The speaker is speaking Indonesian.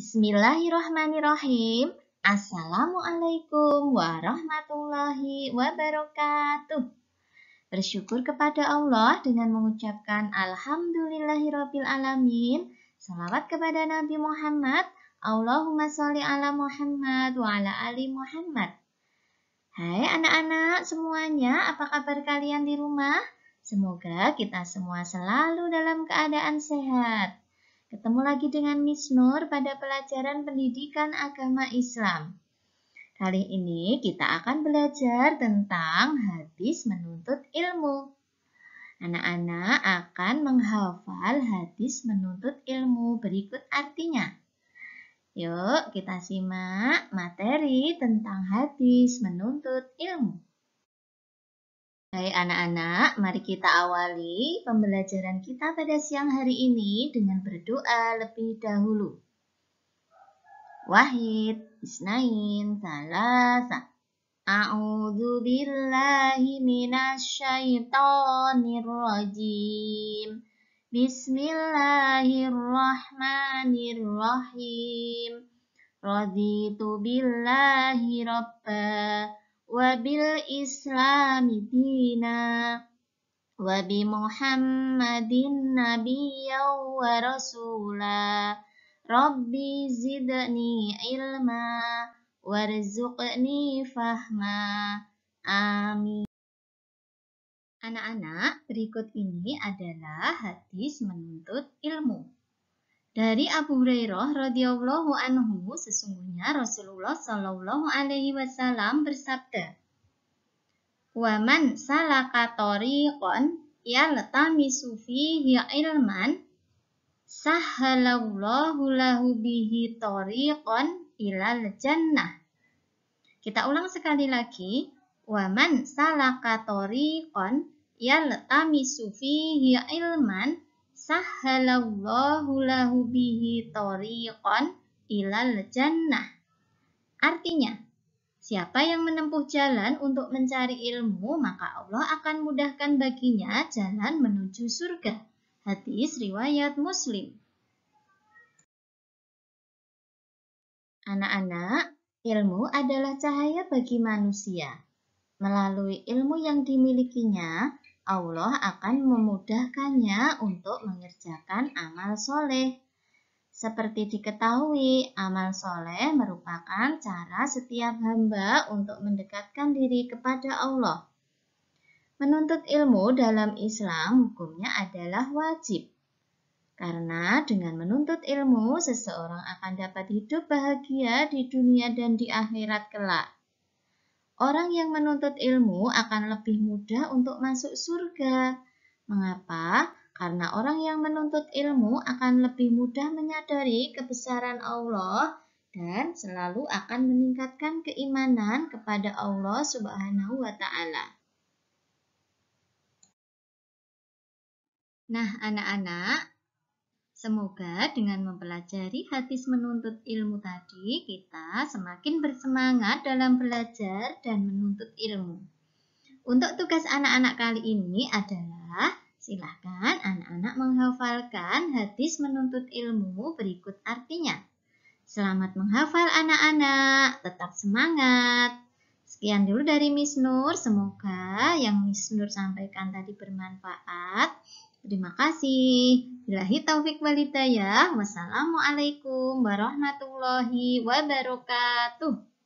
Bismillahirrahmanirrahim. Assalamualaikum warahmatullahi wabarakatuh. Bersyukur kepada Allah dengan mengucapkan Alhamdulillahirabbil alamin. Salawat kepada Nabi Muhammad. Allahumma sholli ala Muhammad wa ala ali Muhammad. Hai anak-anak semuanya, apa kabar kalian di rumah? Semoga kita semua selalu dalam keadaan sehat. Ketemu lagi dengan Miss Nur pada pelajaran pendidikan agama Islam. Kali ini kita akan belajar tentang hadis menuntut ilmu. Anak-anak akan menghafal hadis menuntut ilmu berikut artinya. Yuk kita simak materi tentang hadis menuntut ilmu. Baik anak-anak, mari kita awali pembelajaran kita pada siang hari ini dengan berdoa lebih dahulu. Wahid, Isnain, Salasa. A'udhu billahi minasyaitonir rajim. Bismillahirrahmanirrahim. Raditu billahi rabbah wabil islami dina wa bi muhammadin nabiyyan wa rasula rabbi zidni ilma warzuqni fahma amin Anak-anak, berikut ini adalah hadis menuntut ilmu. Dari Abu Hurairah radhiyallahu anhu, sesungguhnya Rasulullah shallallahu alaihi wasallam bersabda, "Waman salaka tariqan yaltamisu fihi ilman, sahalallahu lahu bihi tariqan ilal jannah." Kita ulang sekali lagi, "Waman salaka tariqan yaltamisu fihi ilman, sahhalallahu lahu bihi tariqan ilal jannah. Artinya, siapa yang menempuh jalan untuk mencari ilmu, maka Allah akan mudahkan baginya jalan menuju surga. Hadis riwayat Muslim. Anak-anak, ilmu adalah cahaya bagi manusia. Melalui ilmu yang dimilikinya, Allah akan memudahkannya untuk mengerjakan amal soleh. Seperti diketahui, amal soleh merupakan cara setiap hamba untuk mendekatkan diri kepada Allah. Menuntut ilmu dalam Islam hukumnya adalah wajib. Karena dengan menuntut ilmu, seseorang akan dapat hidup bahagia di dunia dan di akhirat kelak. Orang yang menuntut ilmu akan lebih mudah untuk masuk surga. Mengapa? Karena orang yang menuntut ilmu akan lebih mudah menyadari kebesaran Allah dan selalu akan meningkatkan keimanan kepada Allah Subhanahu wa taala. Nah, anak-anak, Semoga dengan mempelajari hadis menuntut ilmu tadi, kita semakin bersemangat dalam belajar dan menuntut ilmu. Untuk tugas anak-anak kali ini adalah silahkan anak-anak menghafalkan hadis menuntut ilmu berikut artinya. Selamat menghafal anak-anak, tetap semangat! Sekian dulu dari Miss Nur. Semoga yang Miss Nur sampaikan tadi bermanfaat. Terima kasih. Bilahi taufik walidayah. Wassalamualaikum warahmatullahi wabarakatuh.